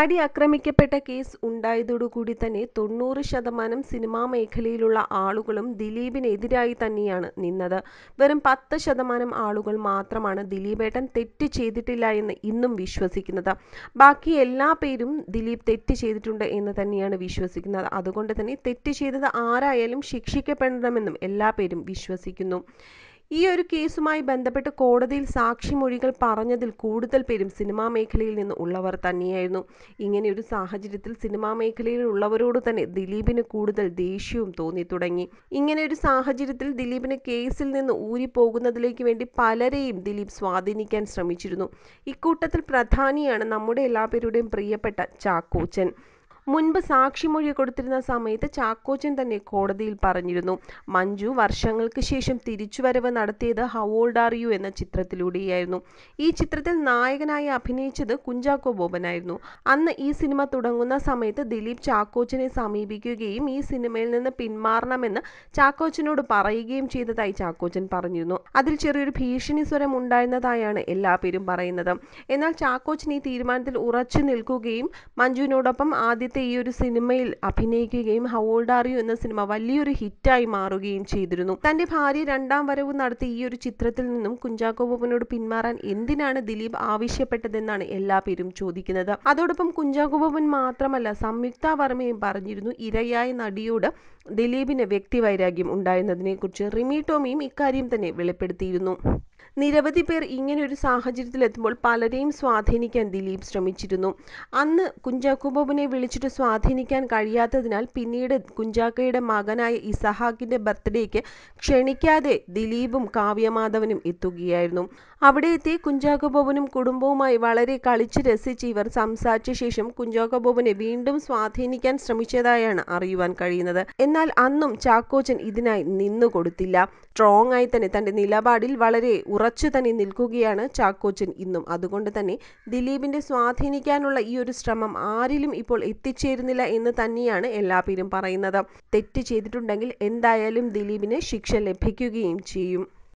നടി ആക്രമിക്കപ്പെട്ട കേസ് ഉണ്ടായതോടുകൂടി തന്നെ തൊണ്ണൂറ് ശതമാനം സിനിമാ മേഖലയിലുള്ള ആളുകളും ദിലീപിനെതിരായി തന്നെയാണ് നിന്നത് വെറും പത്ത് ശതമാനം ആളുകൾ മാത്രമാണ് ദിലീപേട്ടൻ തെറ്റ് ചെയ്തിട്ടില്ല എന്ന് ഇന്നും വിശ്വസിക്കുന്നത് ബാക്കി എല്ലാ പേരും ദിലീപ് തെറ്റ് ചെയ്തിട്ടുണ്ട് എന്ന് തന്നെയാണ് വിശ്വസിക്കുന്നത് അതുകൊണ്ട് തന്നെ തെറ്റ് ചെയ്തത് ആരായാലും ശിക്ഷിക്കപ്പെടണമെന്നും എല്ലാ പേരും വിശ്വസിക്കുന്നു ഈ ഒരു കേസുമായി ബന്ധപ്പെട്ട് കോടതിയിൽ സാക്ഷിമൊഴികൾ പറഞ്ഞതിൽ കൂടുതൽ പേരും സിനിമാ മേഖലയിൽ നിന്ന് ഉള്ളവർ തന്നെയായിരുന്നു ഇങ്ങനെയൊരു സാഹചര്യത്തിൽ സിനിമാ മേഖലയിൽ ഉള്ളവരോട് തന്നെ ദിലീപിന് കൂടുതൽ ദേഷ്യവും തോന്നി തുടങ്ങി ഇങ്ങനെയൊരു സാഹചര്യത്തിൽ ദിലീപിന് കേസിൽ നിന്ന് ഊരിപ്പോകുന്നതിലേക്ക് വേണ്ടി പലരെയും ദിലീപ് സ്വാധീനിക്കാൻ ശ്രമിച്ചിരുന്നു ഇക്കൂട്ടത്തിൽ പ്രധാനിയാണ് നമ്മുടെ എല്ലാവരുടെയും പ്രിയപ്പെട്ട ചാക്കോച്ചൻ മുൻപ് സാക്ഷിമൊഴി കൊടുത്തിരുന്ന സമയത്ത് ചാക്കോച്ചൻ തന്നെ കോടതിയിൽ പറഞ്ഞിരുന്നു മഞ്ജു വർഷങ്ങൾക്ക് ശേഷം തിരിച്ചുവരവ് നടത്തിയത് ഹൗ ഓൾഡ് ആർ യു എന്ന ചിത്രത്തിലൂടെയായിരുന്നു ഈ ചിത്രത്തിൽ നായകനായി അഭിനയിച്ചത് കുഞ്ചാക്കോ ബോബനായിരുന്നു അന്ന് ഈ സിനിമ തുടങ്ങുന്ന സമയത്ത് ദിലീപ് ചാക്കോച്ചനെ സമീപിക്കുകയും ഈ സിനിമയിൽ നിന്ന് പിന്മാറണമെന്ന് ചാക്കോച്ചനോട് പറയുകയും ചെയ്തതായി ചാക്കോച്ചൻ പറഞ്ഞിരുന്നു അതിൽ ചെറിയൊരു ഭീഷണി സ്വരം ഉണ്ടായിരുന്നതായാണ് എല്ലാ പേരും പറയുന്നത് എന്നാൽ ചാക്കോച്ചൻ ഈ തീരുമാനത്തിൽ ഉറച്ചു നിൽക്കുകയും മഞ്ജുവിനോടൊപ്പം ആദ്യത്തെ നേരത്തെ ഈ ഒരു സിനിമയിൽ അഭിനയിക്കുകയും ഹൗ ഓൾഡ് ആർ യു എന്ന സിനിമ വലിയൊരു ഹിറ്റായി മാറുകയും ചെയ്തിരുന്നു തന്റെ ഭാര്യ രണ്ടാം വരവ് നടത്തി ഈ ഒരു ചിത്രത്തിൽ നിന്നും കുഞ്ചാക്കോ ബോബനോട് പിന്മാറാൻ എന്തിനാണ് ദിലീപ് ആവശ്യപ്പെട്ടതെന്നാണ് എല്ലാ പേരും ചോദിക്കുന്നത് അതോടൊപ്പം കുഞ്ചാക്കോ ബോബൻ മാത്രമല്ല സംയുക്ത വർമ്മയും പറഞ്ഞിരുന്നു ഇരയായ നടിയോട് ദിലീപിന് വ്യക്തിവൈരാഗ്യം ഉണ്ടായിരുന്നതിനെക്കുറിച്ച് റിമി ടോമിയും ഇക്കാര്യം തന്നെ വെളിപ്പെടുത്തിയിരുന്നു നിരവധി പേർ ഇങ്ങനെ സാഹചര്യത്തിൽ സാഹചര്യത്തിലെത്തുമ്പോൾ പലരെയും സ്വാധീനിക്കാൻ ദിലീപ് ശ്രമിച്ചിരുന്നു അന്ന് കുഞ്ചാക്കോബോബനെ വിളിച്ചിട്ട് സ്വാധീനിക്കാൻ കഴിയാത്തതിനാൽ പിന്നീട് കുഞ്ചാക്കയുടെ മകനായ ഇസഹാക്കിന്റെ ബർത്ത്ഡേക്ക് ക്ഷണിക്കാതെ ദിലീപും കാവ്യമാധവനും എത്തുകയായിരുന്നു അവിടെ എത്തി കുഞ്ചാക്കോബോബനും കുടുംബവുമായി വളരെ കളിച്ച് രസിച്ച് ഇവർ സംസാരിച്ച ശേഷം കുഞ്ചാക്കോബോബനെ വീണ്ടും സ്വാധീനിക്കാൻ ശ്രമിച്ചതായാണ് അറിയുവാൻ കഴിയുന്നത് എന്നാൽ അന്നും ചാക്കോച്ചൻ ഇതിനായി നിന്നു സ്ട്രോങ് ആയി തന്നെ തന്റെ നിലപാടിൽ വളരെ ഉറച്ചു തന്നെ നിൽക്കുകയാണ് ചാക്കോച്ചൻ ഇന്നും അതുകൊണ്ട് തന്നെ ദിലീപിന്റെ സ്വാധീനിക്കാനുള്ള ഈ ഒരു ശ്രമം ആരിലും ഇപ്പോൾ എത്തിച്ചേരുന്നില്ല എന്ന് തന്നെയാണ് എല്ലാ പേരും പറയുന്നത് തെറ്റ് ചെയ്തിട്ടുണ്ടെങ്കിൽ എന്തായാലും ദിലീപിന് ശിക്ഷ ലഭിക്കുകയും ചെയ്യും